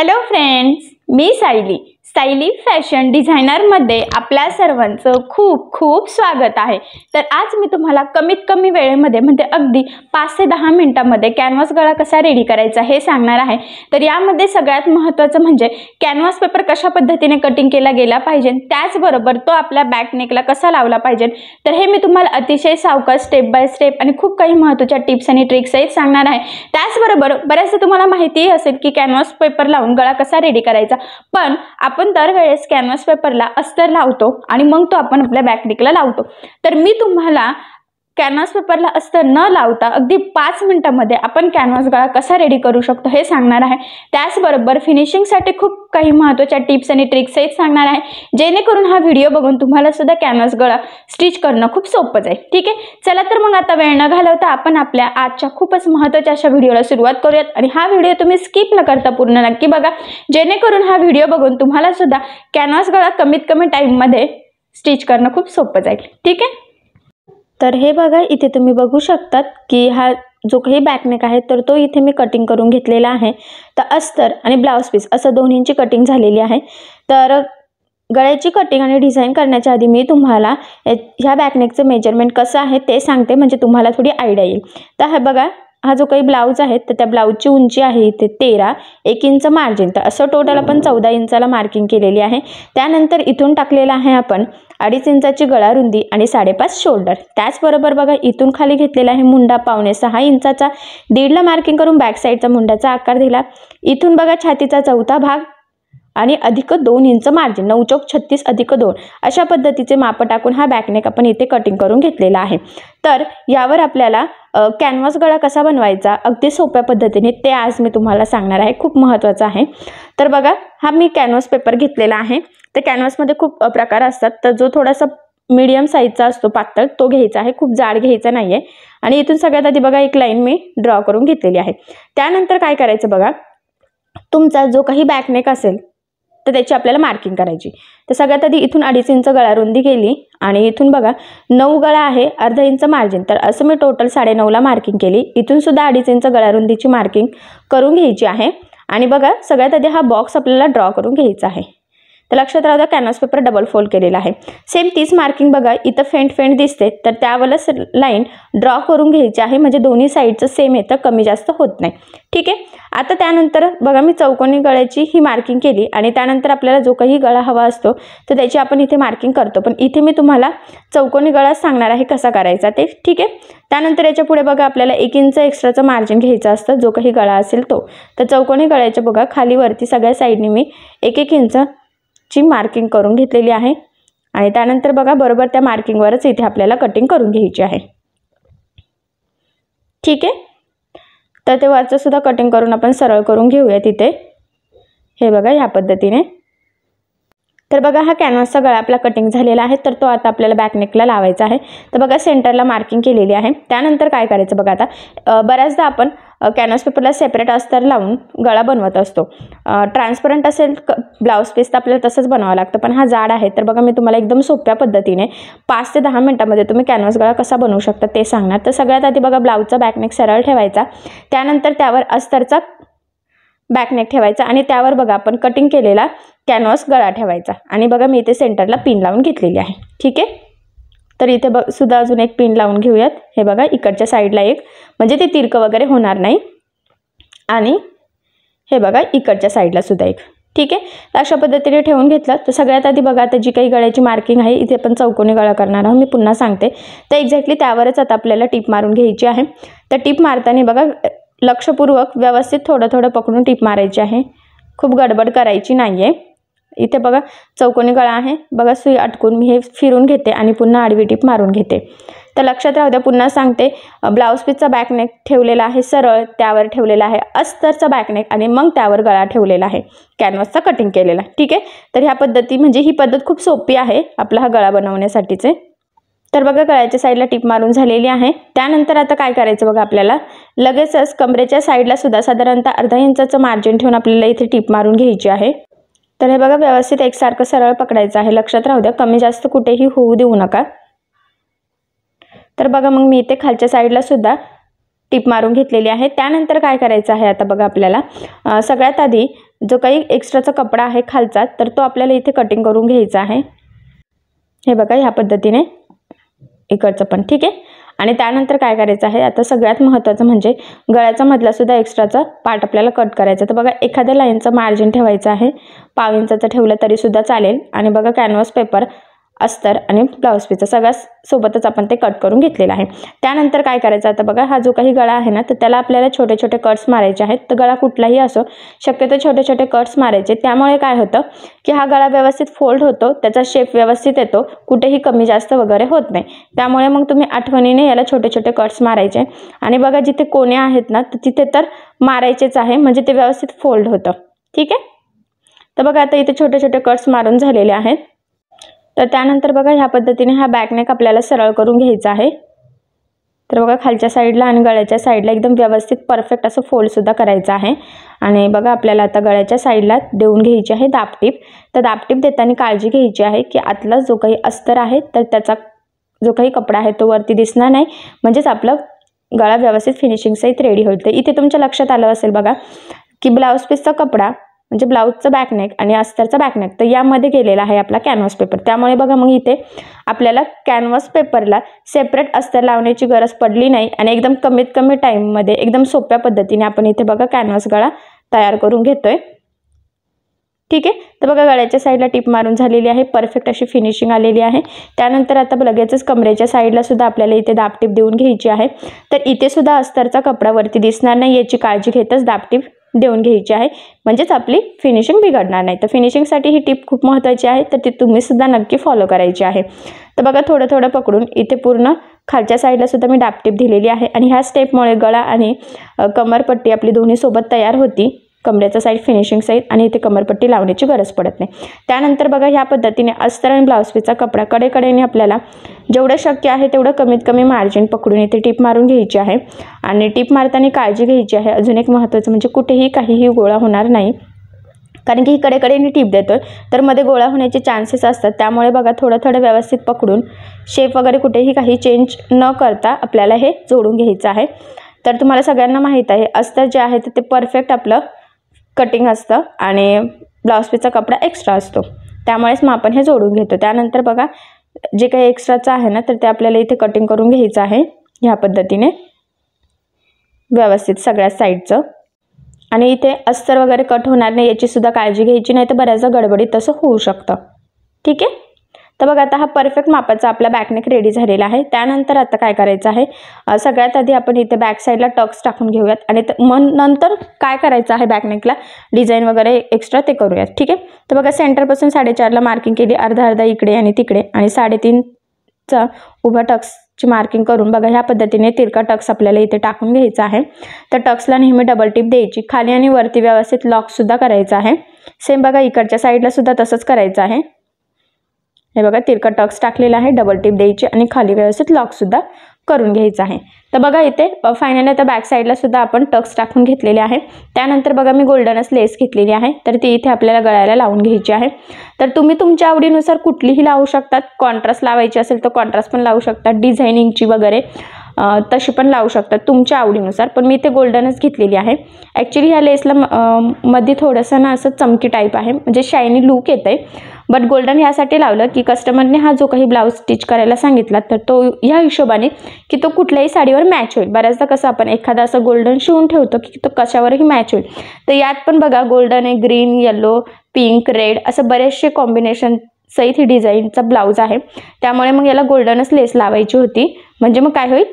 hello friends मी Sayali styley fashion डिझायनरमध्ये आपल्या सर्वांचं खूप खूप स्वागत आहे तर आज मी तुम्हाला कमीत कमी वेळेमध्ये म्हणजे अगदी पाच ते दहा मिनटामध्ये कॅनव्हास गळा कसा रेडी करायचा हे सांगणार आहे तर यामध्ये सगळ्यात महत्त्वाचं म्हणजे कॅनव्हास पेपर कशा पद्धतीने कटिंग केला गेला पाहिजे त्याचबरोबर तो आपल्या बॅकनेकला कसा लावला पाहिजे तर हे मी तुम्हाला अतिशय सावकाश स्टेप बाय स्टेप आणि खूप काही महत्त्वाच्या टिप्स आणि ट्रिक्स आहेत सांगणार आहे त्याचबरोबर बऱ्याचदा तुम्हाला माहितीही असेल की कॅनव्हास पेपर लावून गळा कसा रेडी करायचा पण आपण आपण दरवेळेस कॅनव्हास पेपरला अस्तर लावतो आणि मग तो आपण आपल्या बॅकडिकला लावतो तर मी तुम्हाला कॅनव्हास पेपरला असतं न लावता अगदी पाच मिनिटामध्ये आपण कॅनव्हास गळा कसा रेडी करू शकतो हे सांगणार आहे त्याचबरोबर फिनिशिंगसाठी खूप काही महत्त्वाच्या टिप्स आणि ट्रिक्स ट्रिक्सही सांगणार आहे जेणेकरून हा व्हिडिओ बघून तुम्हाला सुद्धा कॅनव्हास गळा स्टिच करणं खूप सोपं जाईल ठीक आहे चला तर मग आता वेळ न घालवता आपण आपल्या आजच्या खूपच महत्त्वाच्या अशा व्हिडिओला सुरुवात करूयात आणि हा व्हिडिओ तुम्ही स्किप न करता पूर्ण नक्की बघा जेणेकरून हा व्हिडिओ बघून तुम्हाला सुद्धा कॅनव्हास गळा कमीत कमी टाईममध्ये स्टिच करणं खूप सोपं जाईल ठीक आहे तर हे बघा इथे तुम्ही बघू शकतात की हा जो काही बॅकनेक आहे तर तो इथे मी कटिंग करून घेतलेला आहे तर अस्तर आणि ब्लाऊज पीस असं दोन्हींची कटिंग झालेली आहे तर गळ्याची कटिंग आणि डिझाईन करण्याच्या आधी मी तुम्हाला ह्या बॅकनेकचं मेजरमेंट कसं आहे ते सांगते म्हणजे तुम्हाला थोडी आयडिया येईल तर हे बघा हा जो काही ब्लाऊज आहे तर त्या ब्लाऊजची उंची आहे इथे तेरा एक इंच मार्जिन तर असं टोटल आपण चौदा इंचाला मार्किंग केलेली आहे त्यानंतर इथून टाकलेला आहे आपण अडीच इंचाची गळा रुंदी आणि साडेपाच शोल्डर त्याचबरोबर बघा इथून खाली घेतलेला आहे मुंडा पावणे सहा इंचाचा दीडला मार्किंग करून बॅक साईडचा मुंडाचा आकार दिला इथून बघा छातीचा चौथा भाग आणि अधिक दोन इंच मार्जिन नऊ चौक छत्तीस अधिक दोन अशा पद्धतीचे माप टाकून हा बॅकनेक आपण इथे कटिंग करून घेतलेला आहे तर यावर आपल्याला कॅनव्हास गळा कसा बनवायचा अगदी सोप्या पद्धतीने ते आज मी तुम्हाला सांगणार आहे खूप महत्वाचं आहे तर बघा हा मी कॅनव्हास पेपर घेतलेला आहे तर कॅनव्हासमध्ये खूप प्रकार असतात तर जो थोडासा मीडियम साईजचा असतो पातळ तो घ्यायचा आहे खूप जाड घ्यायचा नाही आहे आणि इथून सगळ्यात आधी बघा एक लाईन मी ड्रॉ करून घेतलेली आहे त्यानंतर काय करायचं बघा तुमचा जो काही बॅकनेक असेल तर त्याची आपल्याला मार्किंग करायची तर सगळ्यात आधी इथून अडीच इंच गळा रुंदी गेली आणि इथून बघा नऊ गळा आहे अर्धा इंच मार्जिन तर असं मी टोटल साडेनऊला मार्किंग केली इथून सुद्धा अडीच इंच गळा रुंदीची मार्किंग करून घ्यायची आहे आणि बघा सगळ्यात आधी हा बॉक्स आपल्याला ड्रॉ करून घ्यायचा आहे तर लक्षात राहू द्या कॅनव्हास पेपर डबल फोल्ड केलेला आहे सेम तीच मार्किंग बघा इथं फेंट फेंट दिसते तर त्यावरच लाईन ड्रॉ करून घ्यायची आहे म्हणजे दोन्ही साईडचं सेम येतं कमी जास्त होत नाही ठीक आहे आता त्यानंतर बघा मी चौकोनी गळ्याची ही मार्किंग केली आणि त्यानंतर आपल्याला जो काही गळा हवा असतो तर त्याची आपण इथे मार्किंग करतो पण इथे मी तुम्हाला चौकोनी गळा सांगणार आहे कसा करायचा ते ठीक आहे त्यानंतर याच्या पुढे बघा आपल्याला एक इंच एक्स्ट्राचं मार्जिन घ्यायचं असतं जो काही गळा असेल तो तर चौकोनी गळ्याच्या बघा खालीवरती सगळ्या साईडने मी एक एक इंच ची मार्किंग करून घेतलेली आहे आणि त्यानंतर बघा बरोबर त्या मार्किंगवरच इथे आपल्याला कटिंग करून घ्यायची आहे ठीक आहे तर ते वरचंसुद्धा कटिंग करून आपण सरळ करून घेऊया तिथे हे बघा ह्या पद्धतीने तर बघा हा कॅनव्हासचा गळा आपला कटिंग झालेला आहे तर तो आता आपल्याला बॅकनेकला लावायचा आहे तर बघा सेंटरला मार्किंग केलेली आहे त्यानंतर काय करायचं बघा आता बऱ्याचदा आपण कॅनव्हास पेपरला सेपरेट अस्तर लावून गळा बनवत असतो ट्रान्सपरंट असेल क ब्लाऊज पीस तर आपल्याला तसंच बनवावं लागतं पण हा जाड आहे तर बघा मी तुम्हाला एकदम सोप्या पद्धतीने पाच ते दहा मिनटामध्ये तुम्ही कॅनव्हास गळा कसा बनवू शकता ते सांगणार तर सगळ्यात आधी बघा ब्लाऊजचा बॅकनेक सरळ ठेवायचा त्यानंतर त्यावर अस्तरचा बॅकनेक ठेवायचा आणि त्यावर बघा आपण कटिंग केलेला कॅनव्हास गळा ठेवायचा आणि बघा मी इथे सेंटरला पिन लावून घेतलेली आहे ठीक आहे तर इथे बघ सुद्धा अजून एक पिन लावून घेऊयात हे बघा इकडच्या साईडला एक म्हणजे ते तिरकं वगैरे होणार नाही आणि हे बघा इकडच्या साईडला सुद्धा एक ठीक आहे तर अशा पद्धतीने ठेवून घेतलं तर सगळ्यात आधी बघा आता जी काही गळ्याची मार्किंग आहे इथे पण चौकोनी गळा करणार आहोत मी पुन्हा सांगते तर एक्झॅक्टली त्यावरच आता आपल्याला टीप मारून घ्यायची आहे तर टीप मारताना बघा लक्षपूर्वक व्यवस्थित थोडं थोडं पकडून टीप मारायची आहे खूप गडबड करायची नाही आहे इथे बघा चौकोनी गळा आहे बघा सुई अटकून मी हे फिरून घेते आणि पुन्हा आडवी टीप मारून घेते तर लक्षात राहू द्या पुन्हा सांगते ब्लाऊज पीसचा बॅकनेक ठेवलेला आहे सरळ त्यावर ठेवलेला आहे अस्तरचा बॅकनेक आणि मग त्यावर गळा ठेवलेला आहे कॅनव्हासचा कटिंग केलेला ठीक आहे तर ह्या पद्धती म्हणजे ही पद्धत खूप सोपी आहे आपला हा गळा बनवण्यासाठीचे तर बघा गळ्याच्या साईडला टिप मारून झालेली आहे त्यानंतर आता काय करायचं बघा आपल्याला लगेचच कमरेच्या साईडला सुद्धा साधारणतः अर्धा इंचाचं मार्जिन ठेवून आपल्याला इथे टिप मारून घ्यायची आहे तर हे बघा व्यवस्थित एकसारखं सरळ पकडायचं आहे लक्षात राहू द्या कमी जास्त कुठेही होऊ देऊ नका तर बघा मग मी इथे खालच्या साईडला सुद्धा टिप मारून घेतलेली आहे त्यानंतर काय करायचं आहे आता बघा आपल्याला सगळ्यात आधी जो काही एक्स्ट्राचा कपडा आहे खालचा तर तो आपल्याला इथे कटिंग करून घ्यायचा आहे हे बघा ह्या पद्धतीने इकडचं पण ठीक आहे आणि त्यानंतर काय करायचं आहे आता सगळ्यात महत्त्वाचं म्हणजे गळ्याचा सुद्धा एक्स्ट्राचा पार्ट आपल्याला कट करायचा तर बघा एखाद्या लाईनचं मार्जिन ठेवायचं आहे पाव इंचाचं ठेवलं सुद्धा चालेल आणि बघा कॅनव्हास पेपर अस्तर आणि ब्लाऊज पीस सगळ्या सोबतच आपण ते कट करून घेतलेलं आहे त्यानंतर काय करायचं आता बघा हा जो काही गळा आहे ना तर त्याला आपल्याला छोटे छोटे कट्स मारायचे आहेत तर गळा कुठलाही असो शक्यतो छोटे छोटे कट्स मारायचे त्यामुळे काय होतं की हा गळा व्यवस्थित फोल्ड होतो त्याचा शेप व्यवस्थित येतो कुठेही कमी जास्त वगैरे होत नाही त्यामुळे मग तुम्ही आठवणीने याला छोटे छोटे कट्स मारायचे आणि बघा जिथे कोणे आहेत ना तर तिथे तर मारायचेच आहे म्हणजे ते व्यवस्थित फोल्ड होतं ठीक आहे तर बघा आता इथे छोटे छोटे कट्स मारून झालेले आहेत तर त्यानंतर बघा ह्या पद्धतीने हा बॅकनेक आपल्याला सरळ करून घ्यायचा आहे तर बघा खालच्या साईडला आणि गळ्याच्या साईडला एकदम व्यवस्थित परफेक्ट असं फोल्डसुद्धा करायचं आहे आणि बघा आपल्याला आता गळ्याच्या साईडला देऊन घ्यायची आहे दापटीप तर दापटीप देताना काळजी घ्यायची आहे की आतला जो काही अस्तर आहे तर त्याचा जो काही कपडा आहे तो वरती दिसणार नाही म्हणजेच आपलं गळा व्यवस्थित फिनिशिंग सहित रेडी होईल इथे तुमच्या लक्षात आलं असेल बघा की ब्लाऊज पीसचा कपडा म्हणजे ब्लाऊजचं बॅकनेक आणि अस्तरचा बॅकनेक तर यामध्ये गेलेला आहे आपला कॅनव्हस पेपर त्यामुळे बघा मग इथे आपल्याला कॅनव्हास पेपरला सेपरेट अस्तर लावण्याची गरज पडली नाही आणि एकदम कमीत कमी टाईममध्ये एकदम सोप्या पद्धतीने आपण इथे बघा कॅनव्हास गळा तयार करून घेतोय ठीक आहे तर बघा गळ्याच्या साईडला टीप मारून झालेली आहे परफेक्ट अशी फिनिशिंग आलेली आहे त्यानंतर आता लगेचच कमरेच्या साईडला सुद्धा आपल्याला इथे दापटीप देऊन घ्यायची आहे तर इथे सुद्धा अस्तरचा कपडावरती दिसणार नाही याची काळजी घेतच दापटीप देऊन घ्यायची आहे म्हणजेच आपली फिनिशिंग बिघडणार नाही तर फिनिशिंगसाठी ही टीप खूप महत्त्वाची आहे तर ती तुम्हीसुद्धा नक्की फॉलो करायची आहे तर बघा थोडं थोडं पकडून इथे पूर्ण खालच्या साईडला सुद्धा मी डापटीप दिलेली आहे आणि ह्या स्टेपमुळे गळा आणि कमरपट्टी आपली दोन्ही सोबत तयार होती कमरेचा साईड फिनिशिंग साईड आणि इथे कमरपट्टी लावण्याची गरज पडत नाही त्यानंतर बघा ह्या पद्धतीने अस्तर आणि ब्लाऊज कपडा कडेकडेने आपल्याला जेवढं शक्य आहे तेवढं कमीत कमी मार्जिन पकडून इथे टीप मारून घ्यायची आहे आणि टीप मारताना काळजी घ्यायची आहे अजून एक महत्त्वाचं म्हणजे कुठेही काहीही गोळा होणार नाही कारण की ही मी टीप देतो तर मध्ये गोळा होण्याचे चान्सेस असतात त्यामुळे बघा थोडं थोडं व्यवस्थित पकडून शेप वगैरे कुठेही काही चेंज न करता आपल्याला हे जोडून घ्यायचं आहे तर तुम्हाला सगळ्यांना माहीत आहे अस्तर जे आहे ते परफेक्ट आपलं कटिंग असतं आणि ब्लाउज पीसचा कपडा एक्स्ट्रा असतो त्यामुळेच मग आपण हे जोडून घेतो त्यानंतर बघा जे काही एक्स्ट्राचं आहे ना तर ते आपल्याला इथे कटिंग करून घ्यायचं आहे ह्या पद्धतीने व्यवस्थित सगळ्या साईडचं आणि इथे अस्तर वगैरे कट होणार नाही याचीसुद्धा काळजी घ्यायची नाही तर बऱ्याचदा गडबडीत तसं होऊ शकतं ठीक आहे तर बघा आता हा परफेक्ट मापाचा आपला बॅकनेक रेडी झालेला आहे त्यानंतर आता काय करायचं आहे सगळ्यात आधी आपण इथे बॅक साईडला टक्स टाकून घेऊयात आणि मग नंतर काय करायचं आहे बॅकनेकला डिझाईन वगैरे एक्स्ट्रा ते करूयात ठीक आहे तर बघा सेंटरपासून साडेचारला मार्किंग केली अर्धा अर्धा इकडे आणि तिकडे आणि साडेतीनचा उभा टक्स मार्किंग करून बघा ह्या पद्धतीने तिरका टक्स आपल्याला इथे टाकून घ्यायचा आहे तर टक्सला नेहमी डबल टिप द्यायची खाली आणि वरती व्यवस्थित लॉकसुद्धा करायचा आहे सेम बघा इकडच्या साईडला सुद्धा तसंच करायचं आहे हे बघा तिरकट टक्स टाकलेला आहे डबल टिप द्यायची आणि खाली व्यवस्थित लॉकसुद्धा करून घ्यायचं आहे तर बघा इथे फायनली आता बॅक साईडला सुद्धा आपण टक्स टाकून घेतलेले आहे त्यानंतर बघा मी गोल्डनच लेस घेतलेली आहे तर ती इथे आपल्याला गळ्याला लावून घ्यायची आहे तर तुम्ही तुमच्या आवडीनुसार कुठलीही लावू शकतात कॉन्ट्रास्ट लावायची असेल तर कॉन्ट्रास्ट पण लावू शकतात डिझायनिंगची वगैरे तशी पण लावू शकतात तुमच्या आवडीनुसार पण मी ते गोल्डनच घेतलेली आहे ॲक्च्युली ह्या लेसला मध्ये थोडंसं ना असं चमकी टाईप आहे म्हणजे शायनी लूक येत आहे बट गोल्डन ह्यासाठी लावलं की कस्टमरने हा जो काही ब्लाऊज स्टिच करायला सांगितला तर तो ह्या हिशोबाने की तो कुठल्याही साडीवर मॅच होईल बऱ्याचदा कसं आपण एखादा असं गोल्डन शिवून ठेवतो की तो कशावरही मॅच होईल तर यात पण बघा गोल्डन आहे ग्रीन येलो पिंक रेड असं बरेचसे कॉम्बिनेशन सहित ही डिझाईनचा ब्लाऊज आहे त्यामुळे मग याला गोल्डनच लेस लावायची होती म्हणजे मग काय होईल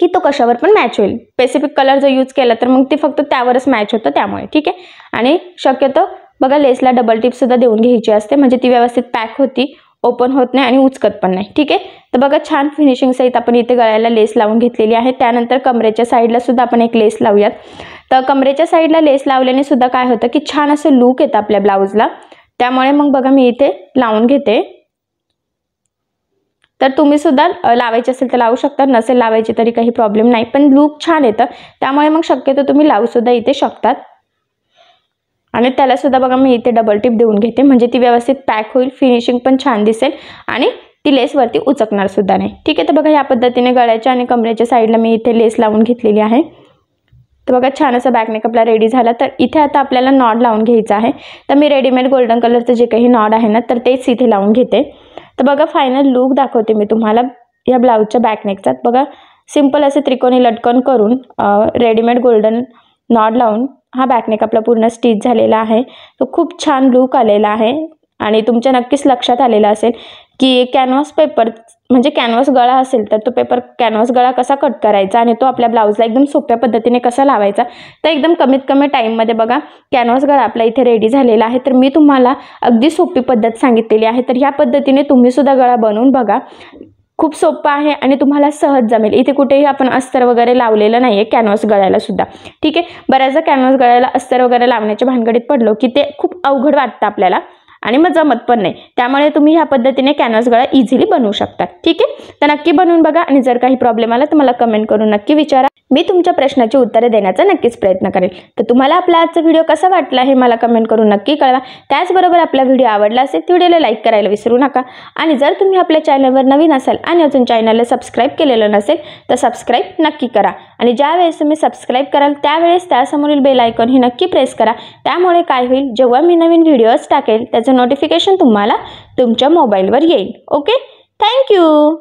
की तो कशावर पण मॅच होईल स्पेसिफिक कलर जर यूज केला तर मग ते फक्त त्यावरच मॅच होतं त्यामुळे ठीक आहे आणि शक्यतो बघा लेसला डबल टिपसुद्धा देऊन घ्यायची असते म्हणजे ती व्यवस्थित पॅक होती ओपन होत नाही आणि उचकत पण नाही ठीक आहे तर बघा छान फिनिशिंग सहित आपण इथे गळ्याला लेस लावून घेतलेली आहे त्यानंतर कमरेच्या साईडला सुद्धा आपण एक लेस लावूयात तर कमरेच्या साईडला लेस लावल्याने सुद्धा काय होतं की छान असं लूक येतं आपल्या ब्लाऊजला त्यामुळे मग बघा मी इथे लावून घेते तर तुम्ही सुद्धा लावायची असेल तर लावू शकता नसेल लावायची तरी काही प्रॉब्लेम नाही पण लूक छान येतं त्यामुळे मग शक्यतो तुम्ही लावूसुद्धा इथे शकतात आणि त्याला सुद्धा बघा मी इथे डबल टिप देऊन घेते म्हणजे ती व्यवस्थित पॅक होईल फिनिशिंग पण छान दिसेल आणि ती लेसवरती उचकणार सुद्धा नाही ठीक आहे तर बघा या पद्धतीने गळ्याच्या आणि कमरेच्या साईडला मी इथे लेस लावून घेतलेली आहे तर बघा छान असा बॅक आपला रेडी झाला तर इथे आता आपल्याला नॉड लावून घ्यायचा आहे तर मी रेडीमेड गोल्डन कलरचं जे काही नॉड आहे ना तर तेच इथे लावून घेते तर बघा फायनल लूक दाखवते मी तुम्हाला या ब्लाऊजच्या बॅकनेकचा बघा सिंपल असे त्रिकोणी लटकन करून रेडीमेड गोल्डन नॉड लावून हा बॅकनेक आपला पूर्ण स्टिच झालेला आहे तो खूप छान लूक आलेला आहे आणि तुमच्या नक्कीच लक्षात आलेलं असेल की कॅनव्हास पेपर म्हणजे कॅनव्हास गळा असेल तर तो पेपर कॅनव्हास गळा कसा कट करायचा आणि तो आपल्या ब्लाऊजला एकदम सोप्या पद्धतीने कसा लावायचा तर एकदम कमीत कमी टाईममध्ये बघा कॅनव्हास गळा आपला इथे रेडी झालेला आहे तर मी तुम्हाला अगदी सोपी पद्धत सांगितलेली आहे तर ह्या पद्धतीने तुम्ही सुद्धा गळा बनवून बघा खूप सोपं आहे आणि तुम्हाला सहज जमेल इथे कुठेही आपण अस्तर वगैरे लावलेलं नाही आहे कॅनव्हास गळ्याला सुद्धा ठीक आहे बऱ्याचदा कॅनव्हास गळायला अस्तर वगैरे लावण्याच्या भानगडीत पडलो की ते खूप अवघड वाटतं आपल्याला आणि मग जमत पण नाही त्यामुळे तुम्ही ह्या पद्धतीने कॅनव्हास गळा इझिली बनवू शकता ठीक आहे तर नक्की बनवून बघा आणि जर काही प्रॉब्लेम आला तर मला कमेंट करून नक्की विचारा मी तुमच्या प्रश्नाची उत्तरे देण्याचा नक्कीच प्रयत्न करेल तर तुम्हाला आपला आजचा व्हिडिओ कसा वाटला हे मला कमेंट करून नक्की कळवा त्याचबरोबर आपला व्हिडिओ आवडला असेल तर व्हिडिओला लाईक करायला विसरू नका आणि जर तुम्ही आपल्या चॅनलवर नवीन असाल आणि अजून चॅनलला सबस्क्राईब केलेलं नसेल तर सबस्क्राईब नक्की करा आणि ज्या वेळेस तुम्ही सबस्क्राईब कराल त्यावेळेस त्यासमोरील बेल आयकॉन ही नक्की प्रेस करा त्यामुळे काय होईल जेव्हा मी नवीन व्हिडिओज टाकेल त्याचं नोटिफिकेशन तुम्हाला तुमच्या मोबाईलवर येईल ओके थँक्यू